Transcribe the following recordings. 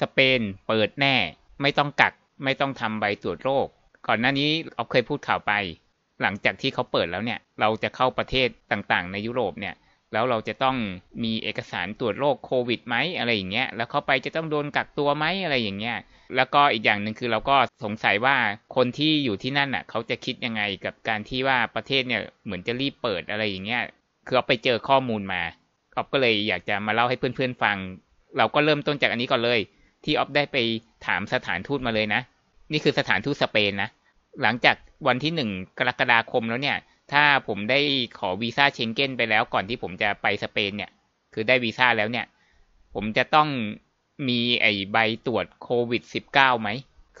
สเปนเปิดแน่ไม่ต้องกักไม่ต้องทำใบตรวจโรคก่อนหน้านี้เราเคยพูดข่าวไป หลังจากที่เขาเปิดแล้วเนี่ยเราจะเข้าประเทศต่างๆในยุโรปเนี่ยแล้วเราจะต้องมีเอกสารตรวจโรคโควิดไหมอะไรอย่างเงี้ยแล้วเข้าไปจะต้องโดนกักตัวไหมอะไรอย่างเงี้ยแล้วก็อีกอย่างหนึ่งคือเราก็สงสัยว่าคนที่อยู่ที่นั่นอ่ะเขาจะคิดยังไงกับการที่ว่าประเทศเนี่ยเหมือนจะรีบเปิดอะไรอย่างเงี้ยคือเราไปเจอข้อมูลมาก็เลยอยากจะมาเล่าให้เพื่อนๆฟัง เราก็เริ่มต้นจากอันนี้ก่อนเลยที่ออฟได้ไปถามสถานทูตมาเลยนะ นี่คือสถานทูตสเปนนะ หลังจากวันที่หนึ่งกรกฎาคมแล้วเนี่ย ถ้าผมได้ขอวีซ่าเชงเก้นไปแล้วก่อนที่ผมจะไปสเปนเนี่ย คือได้วีซ่าแล้วเนี่ย ผมจะต้องมีไอใบตรวจโควิด -19 ไหม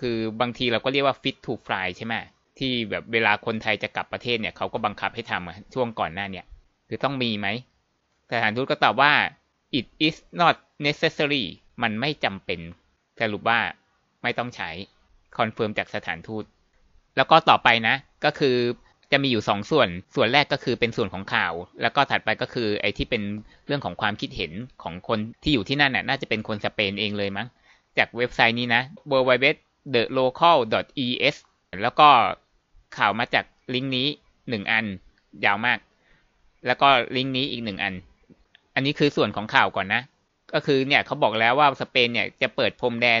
คือบางทีเราก็เรียกว่า fit to fly ใช่ไหมที่แบบเวลาคนไทยจะกลับประเทศเนี่ย เขาก็บังคับให้ทำช่วงก่อนหน้าเนี่ย คือต้องมีไหมสถานทูตก็ตอบว่า it is not necessary มันไม่จำเป็นสรุปว่าไม่ต้องใช้คอนเฟิร์มจากสถานทูตแล้วก็ต่อไปนะก็คือจะมีอยู่สองส่วน ส่วนแรกก็คือเป็นส่วนของข่าว แล้วก็ถัดไปก็คือไอ้ที่เป็นเรื่องของความคิดเห็นของคนที่อยู่ที่นั่น น่ะน่าจะเป็นคนสเปนเองเลยมั้งจากเว็บไซต์นี้นะ w w w the local es แล้วก็ข่าวมาจากลิงก์นี้หนึ่งอัน ยาวมาก แล้วก็ลิงก์นี้อีกหนึ่งอัน อันนี้คือส่วนของข่าวก่อนนะก็คือเนี่ยเขาบอกแล้วว่าสเปนเนี่ยจะเปิดพรมแดน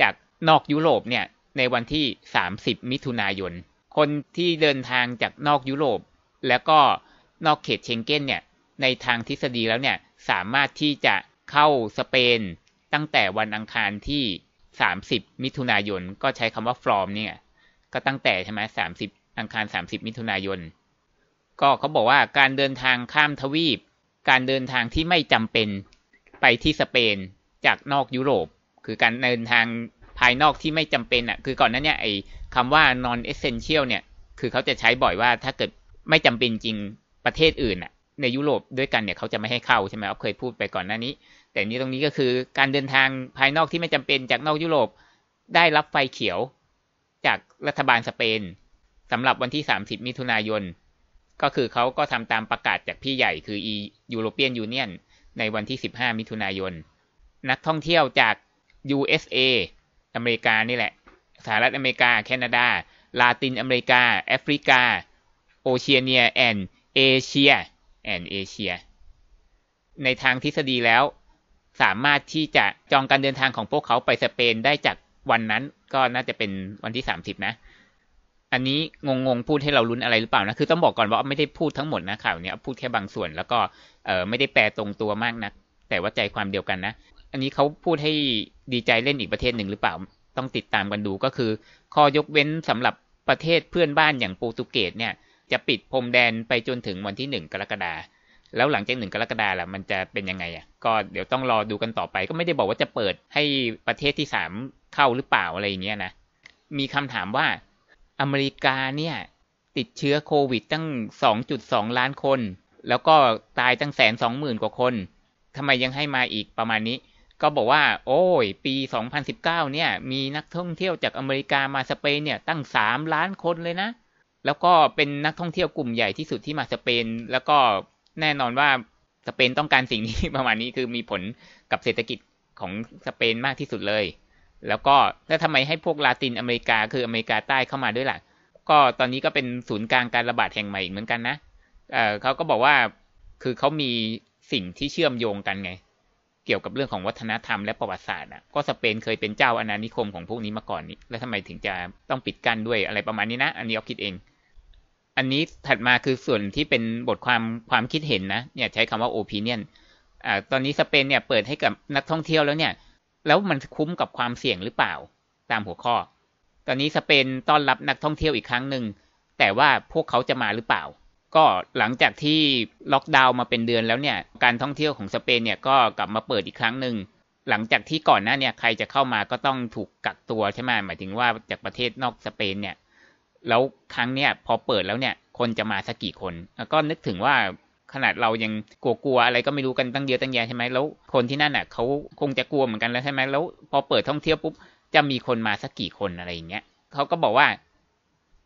จากนอกยุโรปเนี่ยในวันที่ 30 มิถุนายน คนที่เดินทางจากนอกยุโรป แล้วก็นอกเขตเชงเก้นเนี่ยในทางทฤษฎีแล้วเนี่ยสามารถที่จะเข้าสเปนตั้งแต่วันอังคารที่ 30 มิถุนายน ก็ใช้คำว่าฟรอมเนี่ยก็ตั้งแต่ใช่ไหมสามสิบอังคาร30 มิถุนายน ก็เขาบอกว่าการเดินทางข้ามทวีป การเดินทางที่ไม่จำเป็นไปที่สเปนจากนอกยุโรป คือการเดินทางภายนอกที่ไม่จำเป็นอ่ะ คือก่อนนั้นเนี่ยไอ้คำว่า non essential เนี่ย คือเขาจะใช้บ่อยว่าถ้าเกิดไม่จำเป็นจริงประเทศอื่นอ่ะ ในยุโรปด้วยกันเนี่ยเขาจะไม่ให้เข้าใช่ไหมอ๊อเคยพูดไปก่อนหน้านี้ แต่นี้ตรงนี้ก็คือ การเดินทางภายนอกที่ไม่จำเป็นจากนอกยุโรป ได้รับไฟเขียว จากรัฐบาลสเปนสำหรับวันที่30มิถุนายน ก็คือเขาก็ทำตามประกาศจากพี่ใหญ่ คือ e European Union ในวันที่ 15 มิถุนายน นักท่องเที่ยวจาก USA อเมริกานี่แหละสหรัฐอเมริกา แคนาดา ลาตินอเมริกา แอฟริกา โอเชียเนีย แอนด์เอเชียแอนด์เอเชีย ในทางทฤษฎีแล้วสามารถที่จะจองการเดินทางของพวกเขาไปสเปนได้จากวันนั้นก็น่าจะเป็นวันที่ 30 นะอันนี้ งงงพูดให้เราลุ้นอะไรหรือเปล่านะ คือต้องบอกก่อนว่าไม่ได้พูดทั้งหมดนะข่าวเนี้ยพูดแค่บางส่วน แล้วก็เออไม่ได้แปลตรงตัวมากนะ แต่ว่าใจความเดียวกันนะ อันนี้เขาพูดให้ดีใจเล่นอีกประเทศหนึ่งหรือเปล่า ต้องติดตามกันดูก็คือ ข้อยกเว้นสำหรับประเทศเพื่อนบ้านอย่างโปรตุเกสเนี่ย จะปิดพรมแดนไปจนถึงวันที่หนึ่งกรกฎาแล้วหลังจากหนึ่งกรกฎาล่ะมันจะเป็นยังไงอ่ะ ก็เดี๋ยวต้องรอดูกันต่อไป ก็ไม่ได้บอกว่าจะเปิดให้ประเทศที่สามเข้าหรือเปล่าอะไรอย่างเงี้ยนะ มีคำถามว่าอเมริกาเนี่ยติดเชื้อโควิดตั้ง 2.2 ล้านคน แล้วก็ตายตั้งแสนสองหมื่นกว่าคนทำไมยังให้มาอีกประมาณนี้ ก็บอกว่า โอ้ย ปี 2019 เนี่ยมีนักท่องเที่ยวจากอเมริกามาสเปนเนี่ยตั้ง 3 ล้านคนเลยนะ แล้วก็เป็นนักท่องเที่ยวกลุ่มใหญ่ที่สุดที่มาสเปน แล้วก็แน่นอนว่า สเปนต้องการสิ่งนี้ประมาณนี้คือมีผลกับเศรษฐกิจของสเปนมากที่สุดเลยแล้วก็แล้วทำไมให้พวกลาตินอเมริกาคืออเมริกาใต้เข้ามาด้วยล่ะ ก็ตอนนี้ก็เป็นศูนย์กลางการระบาดแห่งใหม่อีกเหมือนกันนะเเขาก็บอกว่าคือเขามีสิ่งที่เชื่อมโยงกันไง เกี่ยวกับเรื่องของวัฒนธรรมและประวัติศาสตร์อ่ะก็สเปนเคยเป็นเจ้าอาณานิคมของพวกนี้มาก่อนนี้ แล้วทำไมถึงจะต้องปิดกั้นด้วยอะไรประมาณนี้นะ อันนี้เอาคิดเอง อันนี้ถัดมาคือส่วนที่เป็นบทความความคิดเห็นนะเนี่ยใช้คำว่า opinion อ่าตอนนี้สเปนเนี่ยเปิดให้กับนักท่องเที่ยวแล้วเนี่ยแล้วมันคุ้มกับความเสี่ยงหรือเปล่าตามหัวข้อ ตอนนี้สเปนต้อนรับนักท่องเที่ยวอีกครั้งหนึ่งแต่ว่าพวกเขาจะมาหรือเปล่า ก็หลังจากที่ล็อกดาวน์มาเป็นเดือนแล้วเนี่ย การท่องเที่ยวของสเปนเนี่ยก็กลับมาเปิดอีกครั้งหนึ่งหลังจากที่ก่อนหน้าเนี่ย ใครจะเข้ามาก็ต้องถูกกักตัวใช่ไหมหมายถึงว่าจากประเทศนอกสเปนเนี่ยแล้วครั้งเนี่ยพอเปิดแล้วเนี่ยคนจะมาสักกี่คนแล้วก็นึกถึงว่าขนาดเรายังกลัวๆอะไรก็ไม่รู้กันตั้งเยอะตั้งแยะใช่ไหมแล้ว คนที่นั่นอ่ะเขาคงจะกลัวเหมือนกันแล้วใช่ไหมแล้วพอเปิดท่องเที่ยวปุ๊บจะมีคนมาสักกี่คนอะไรอย่างเงี้ยเขาก็บอกว่า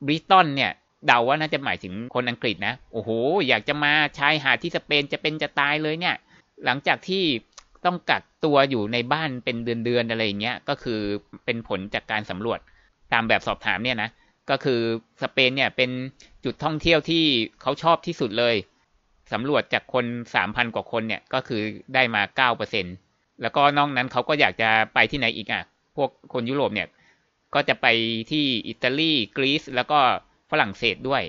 บริตันเนี่ย เดาว่าน่าจะหมายถึงคนอังกฤษนะ โอ้โห อยากจะมาชายหาดที่สเปนจะเป็นจะตายเลยเนี่ย หลังจากที่ต้องกักตัวอยู่ในบ้านเป็นเดือนๆอะไรอเงี้ย ก็คือเป็นผลจากการสำรวจตามแบบสอบถามเนี่ยนะ ก็คือสเปนเนี่ยเป็นจุดท่องเที่ยวที่เขาชอบที่สุดเลยสำรวจจากคนสามพันกว่าคนเนี่ย ก็คือได้มาเก้าเปอร์เซ็นแล้วก็นอกนั้นเขาก็อยากจะไปที่ไหนอีกอ่ะ พวกคนยุโรปเนี่ย ก็จะไปที่อิตาลี กรีซ แล้วก็ฝรั่งเศสด้วย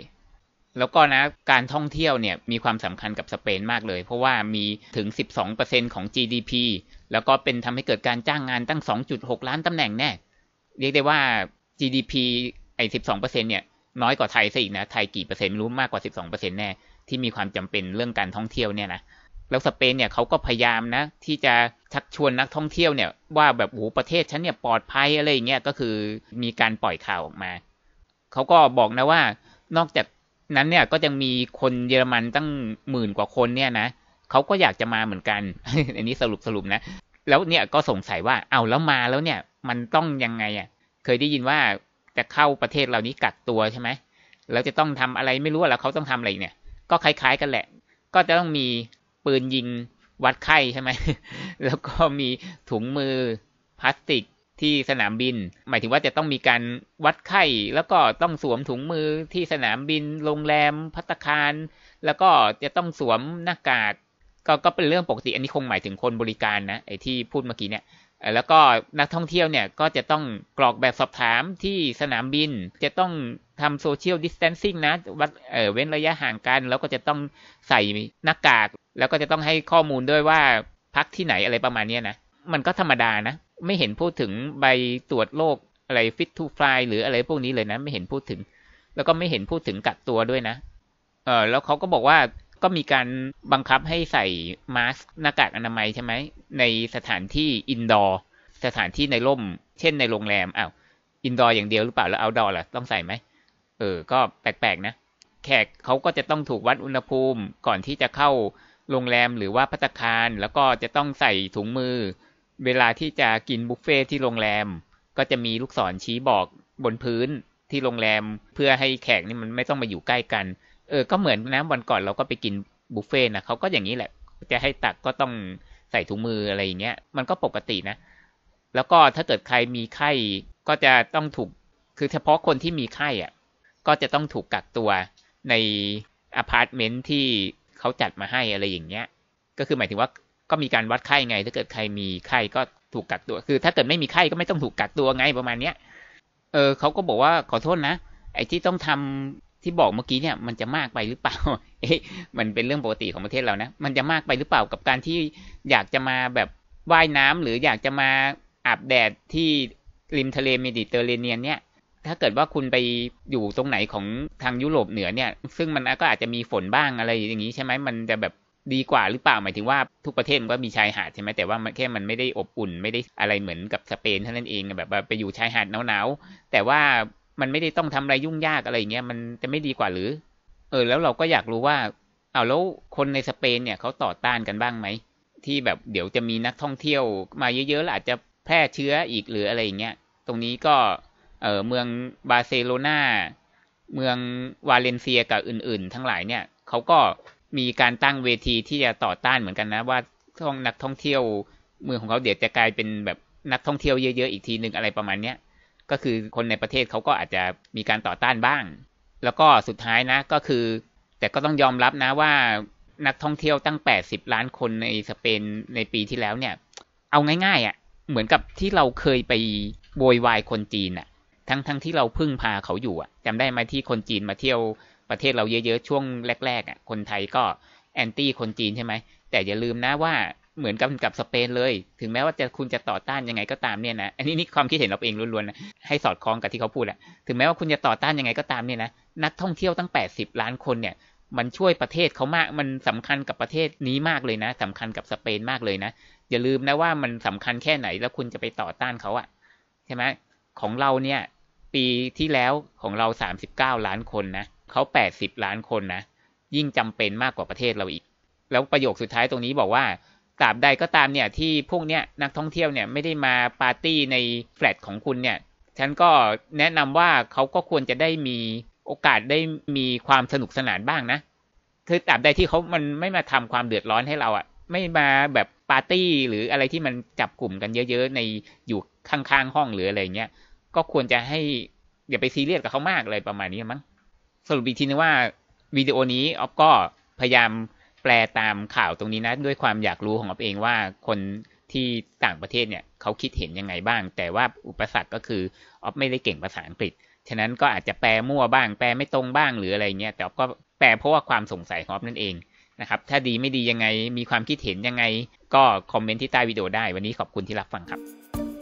แล้วก็นะ การท่องเที่ยวเนี่ย มีความสำคัญกับสเปนมากเลย เพราะว่ามีถึง 12%ของ GDP แล้วก็เป็นทำให้เกิดการจ้างงานตั้ง 2.6 ล้านตำแหน่งแน่ เรียกได้ว่า GDP ไอ้ 12%เนี่ยน้อยกว่าไทยซะอีกนะ ไทยกี่เปอร์เซ็นต์ไม่รู้มากกว่า 12%แน่ที่มีความจำเป็นเรื่องการท่องเที่ยวเนี่ยนะ แล้วสเปนเนี่ยเขาก็พยายามนะ ที่จะชักชวนนักท่องเที่ยวเนี่ยว่าแบบโอ้ประเทศฉันเนี่ยปลอดภัยอะไรเงี้ย ก็คือมีการปล่อยข่าวออกมาเขาก็บอกนะว่านอกจากนั้นเนี่ยก็ยังมีคนเยอรมันตั้งหมื่นกว่าคนเนี่ยนะเขาก็อยากจะมาเหมือนกันอันนี้สรุปสรุปนะ แล้วเนี่ยก็สงสัยว่าเอาแล้วมาแล้วเนี่ยมันต้องยังไงอ่ะเคยได้ยินว่าจะเข้าประเทศเหล่านี้กักตัวใช่ไหมแล้วจะต้องทำอะไรไม่รู้ว่าเขาต้องทำอะไรเนี่ย ก็คล้ายๆกันแหละ ก็จะต้องมีปืนยิงวัดไข้ใช่ไหม แล้วก็มีถุงมือพลาสติกที่สนามบิน หมายถึงว่าจะต้องมีการวัดไข้แล้วก็ต้องสวมถุงมือที่สนามบิน โรงแรม พัตคาร แล้วก็จะต้องสวมหน้ากากก็ก็เป็นเรื่องปกติ อันนี้คงหมายถึงคนบริการนะ ไอ้ที่พูดเมื่อกี้เนี่ยแล้วก็นักท่องเที่ยวเนี่ย ก็จะต้องกรอกแบบสอบถามที่สนามบิน จะต้องทำโซเชียลดิสเทนซิ่งนะวัดเว้นระยะห่างกัน แล้วก็จะต้องใส่หน้ากาก แล้วก็จะต้องให้ข้อมูลด้วยว่าพักที่ไหนอะไรประมาณนี้นะมันก็ธรรมดานะไม่เห็นพูดถึงใบตรวจโรคอะไรฟิ t ทูฟลาหรืออะไรพวกนี้เลยนะไม่เห็นพูดถึง แล้วก็ไม่เห็นพูดถึงกักตัวด้วยนะ เออแล้วเขาก็บอกว่าก็มีการบังคับให้ใส่มาสก์หน้ากากอนามัยใช่ไหมในสถานที่อินดอร์สถานที่ในร่มเช่น ในโรงแรมอ้าวอินดอร์อย่างเดียวหรือเปล่าแล้วเอาดอร์ล่ะต้องใส่ไหมเออ ก็แปลกๆนะแขกเขาก็จะต้องถูกวัดอุณหภูมิก่อนที่จะเข้าโรงแรมหรือว่าพัตคาร แล้วก็จะต้องใส่ถุงมือเวลาที่จะกินบุฟเฟ่ที่โรงแรม ก็จะมีลูกศรชี้บอกบนพื้นที่โรงแรมเพื่อให้แขกนี่มันไม่ต้องมาอยู่ใกล้กันเออก็เหมือนนะวันก่อนเราก็ไปกินบุฟเฟ่นะเขาก็อย่างนี้แหละจะให้ตักก็ต้องใส่ถุงมืออะไรอย่างเงี้ยมันก็ปกตินะ แล้วก็ถ้าเกิดใครมีไข้ก็จะต้องถูกคือเฉพาะคนที่มีไข้อ่ะก็จะต้องถูกกักตัวในอพาร์ตเมนต์ที่เขาจัดมาให้อะไรอย่างเงี้ยก็คือหมายถึงว่าก็มีการวัดไข้ไง ถ้าเกิดใครมีไข้ก็ถูกกักตัวคือ ถ้าเกิดไม่มีไข้ก็ไม่ต้องถูกกักตัวไง ประมาณเนี้ยเออเขาก็บอกว่าขอโทษนะ ไอ้ที่ต้องทำที่บอกเมื่อกี้เนี่ยมันจะมากไปหรือเปล่า เอ๊ะมันเป็นเรื่องปกติของประเทศเรานะ มันจะมากไปหรือเปล่ากับการที่อยากจะมาแบบว่ายน้ำ หรืออยากจะมาอาบแดดที่ริมทะเลเมดิเตอร์เรเนียนเนี่ย ถ้าเกิดว่าคุณไปอยู่ตรงไหนของทางยุโรปเหนือเนี่ย ซึ่งมันก็อาจจะมีฝนบ้างอะไรอย่างนี้ใช่ไหมมันจะแบบดีกว่าหรือเปล่าหมายถึงว่าทุกประเทศมันก็มีชายหาดใช่ไหมแต่ว่าแค่มันไม่ได้อบอุ่นไม่ได้อะไรเหมือนกับสเปนเท่านั้นเอง แบบไปอยู่ชายหาดหนาวๆแต่ว่ามันไม่ได้ต้องทำอะไร ยุ่งยากอะไรเงี้ยมันจะไม่ดีกว่าหรือเออแล้วเราก็อยากรู้ว่า เอาแล้วคนในสเปนเนี่ยเขาต่อต้านกันบ้างไหมที่แบบเดี๋ยวจะมีนักท่องเที่ยว มาเยอะๆแล้วอาจจะแพร่เชื้ออีกหรืออะไรเงี้ยตรงนี้ก็เออเมืองบาร์เซโลนาเมืองวาเลนเซียกับอื่น ๆ ทั้งหลายเนี่ยเขาก็มีการตั้งเวทีที่จะต่อต้านเหมือนกันนะ ว่าท่องนักท่องเที่ยว เมืองของเขาเดี๋ยวจะกลายเป็นแบบนักท่องเที่ยวเยอะ ๆอีกทีหนึ่งอะไรประมาณเนี้ยก็คือคนในประเทศเขาก็อาจจะมีการต่อต้านบ้าง แล้วก็สุดท้ายนะก็คือ แต่ก็ต้องยอมรับนะว่านักท่องเที่ยวตั้ง 80 ล้านคนในสเปนในปีที่แล้วเนี่ยเอาง่าย ๆอะ่ะเหมือนกับที่เราเคยไปโวยวายคนจีนอะ่ะทั้งๆทที่เราพึ่งพาเขาอยู่อะ่ะจำได้ไหมที่คนจีนมาเที่ยวประเทศเราเยอะๆช่วงแรก ๆอะ่ะคนไทยก็แอนตี้คนจีนใช่ไหมแต่อย่าลืมนะว่าเหมือนกันกับสเปนเลย ถึงแม้ว่าจะคุณจะต่อต้านยังไงก็ตามเนี่ยนะ อันนี้นี่ความคิดเห็นเราเองล้วนๆนะ ให้สอดคล้องกับที่เขาพูดแหละ ถึงแม้ว่าคุณจะต่อต้านยังไงก็ตามเนี่ยนะ นักท่องเที่ยวตั้ง 80 ล้านคนเนี่ย มันช่วยประเทศเขามาก มันสำคัญกับประเทศนี้มากเลยนะ สำคัญกับสเปนมากเลยนะ อย่าลืมนะว่ามันสำคัญแค่ไหน แล้วคุณจะไปต่อต้านเขาอะใช่ไหมของเราเนี่ย ปีที่แล้วของเรา 39 ล้านคนนะ เขา 80 ล้านคนนะ ยิ่งจำเป็นมากกว่าประเทศเราอีก แล้วประโยคสุดท้ายตรงนี้บอกว่าตราบใดก็ตามเนี่ย ที่พวกเนี้ยนักท่องเที่ยวเนี่ยไม่ได้มาปาร์ตี้ในแฟลตของคุณเนี่ยฉันก็แนะนำว่าเขาก็ควรจะได้มีโอกาสได้มีความสนุกสนานบ้างนะคือตราบใดที่เขามันไม่มาทำความเดือดร้อนให้เราอะ่ะ ไม่มาแบบปาร์ตี้หรืออะไรที่มันจับกลุ่มกันเยอะ ๆ ในอยู่ข้างๆห้องหรืออะไรเงี้ยก็ควรจะให้อย่าไปซีเรียสกับเขามากอะไรประมาณนี้มั้งสรุปอีกทีนึงว่าวิดีโอนี้ออฟก็พยายามแปลตามข่าวตรงนี้นะด้วยความอยากรู้ของอราเองว่าคนที่ต่างประเทศเนี่ยเขาคิดเห็นยังไงบ้าง แต่ว่าอุปสรรคก็คือออฟไม่ได้เก่งภาษาอังกฤษฉะนั้นก็อาจจะแปลมั่วบ้าง แปลไม่ตรงบ้างหรืออะไรเงี้ยแต่ออฟก็แปลเพราะว่าความสงสัยของออฟนั่นเองนะครับถ้าดีไม่ดียังไงมีความคิดเห็นยังไงก็คอมเมนต์ที่ใต้วิดีโอได้ วันนี้ขอบคุณที่รับฟังครับ